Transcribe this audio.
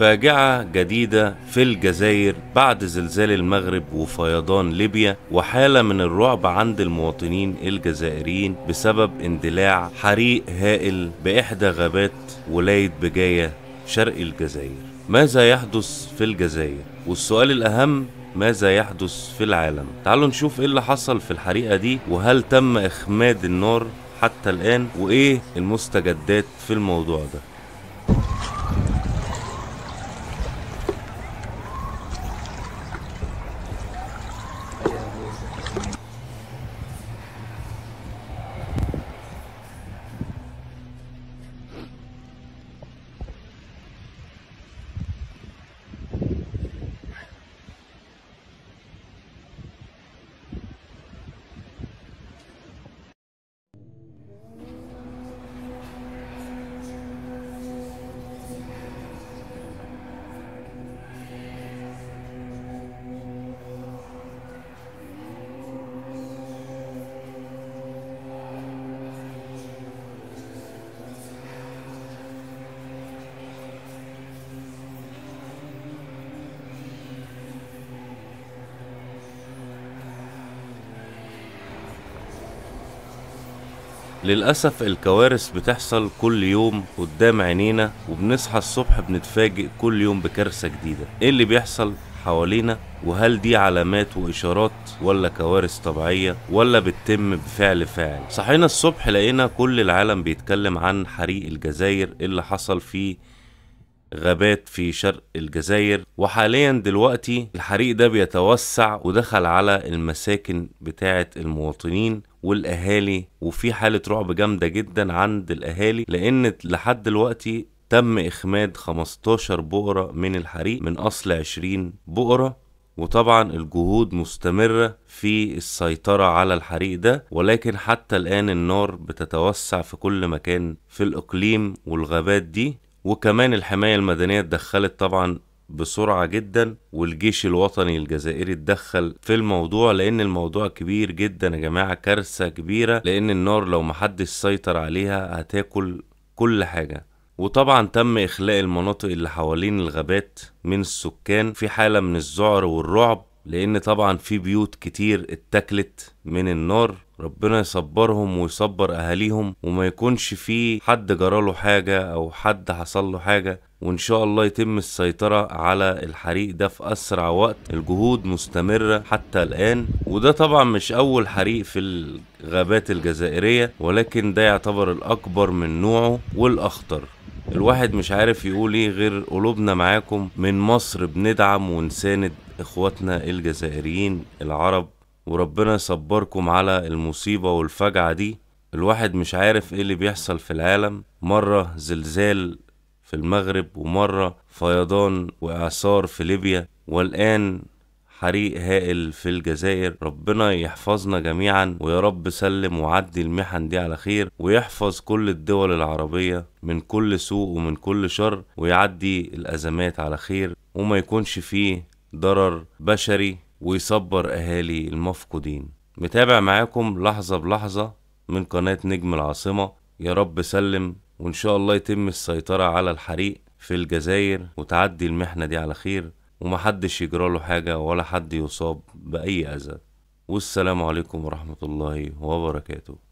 فاجعة جديدة في الجزائر بعد زلزال المغرب وفيضان ليبيا وحالة من الرعب عند المواطنين الجزائريين بسبب اندلاع حريق هائل بإحدى غابات ولاية بجاية شرق الجزائر ماذا يحدث في الجزائر والسؤال الأهم ماذا يحدث في العالم تعالوا نشوف ايه اللي حصل في الحريقة دي وهل تم إخماد النار حتى الآن وإيه المستجدات في الموضوع ده للأسف الكوارث بتحصل كل يوم قدام عينينا وبنصحى الصبح بنتفاجئ كل يوم بكارثة جديدة ايه اللي بيحصل حوالينا وهل دي علامات وإشارات ولا كوارث طبيعية ولا بتتم بفعل فاعل صحينا الصبح لقينا كل العالم بيتكلم عن حريق الجزائر إيه اللي حصل في غابات في شرق الجزائر وحاليا دلوقتي الحريق ده بيتوسع ودخل على المساكن بتاعة المواطنين والاهالي وفي حاله رعب جامده جدا عند الاهالي لان لحد دلوقتي تم اخماد 15 بقره من الحريق من اصل 20 بقره وطبعا الجهود مستمرة في السيطرة على الحريق ده ولكن حتى الآن النار بتتوسع في كل مكان في الإقليم والغابات دي وكمان الحماية المدنية اتدخلت طبعا بسرعة جدا والجيش الوطني الجزائري اتدخل في الموضوع لان الموضوع كبير جدا يا جماعة كارثة كبيرة لان النار لو محدش سيطر عليها هتاكل كل حاجة وطبعا تم إخلاء المناطق اللي حوالين الغابات من السكان في حالة من الذعر والرعب لان طبعا في بيوت كتير اتكلت من النار ربنا يصبرهم ويصبر اهاليهم وما يكونش في حد جراله حاجه او حد حصل له حاجه وان شاء الله يتم السيطره على الحريق ده في اسرع وقت الجهود مستمره حتى الان وده طبعا مش اول حريق في الغابات الجزائريه ولكن ده يعتبر الاكبر من نوعه والاخطر الواحد مش عارف يقول ايه غير قلوبنا معاكم من مصر بندعم ونساند إخواتنا الجزائريين العرب وربنا يصبركم على المصيبة والفجعة دي الواحد مش عارف إيه اللي بيحصل في العالم مرة زلزال في المغرب ومرة فيضان وإعصار في ليبيا والآن حريق هائل في الجزائر ربنا يحفظنا جميعا ويا رب سلم وعدي المحن دي على خير ويحفظ كل الدول العربية من كل سوء ومن كل شر ويعدي الأزمات على خير وما يكونش فيه ضرر بشري ويصبر أهالي المفقودين متابع معاكم لحظة بلحظة من قناة نجم العاصمة يا رب سلم وإن شاء الله يتم السيطرة على الحريق في الجزائر وتعدي المحنة دي على خير ومحدش يجراله حاجة ولا حد يصاب بأي أذى والسلام عليكم ورحمة الله وبركاته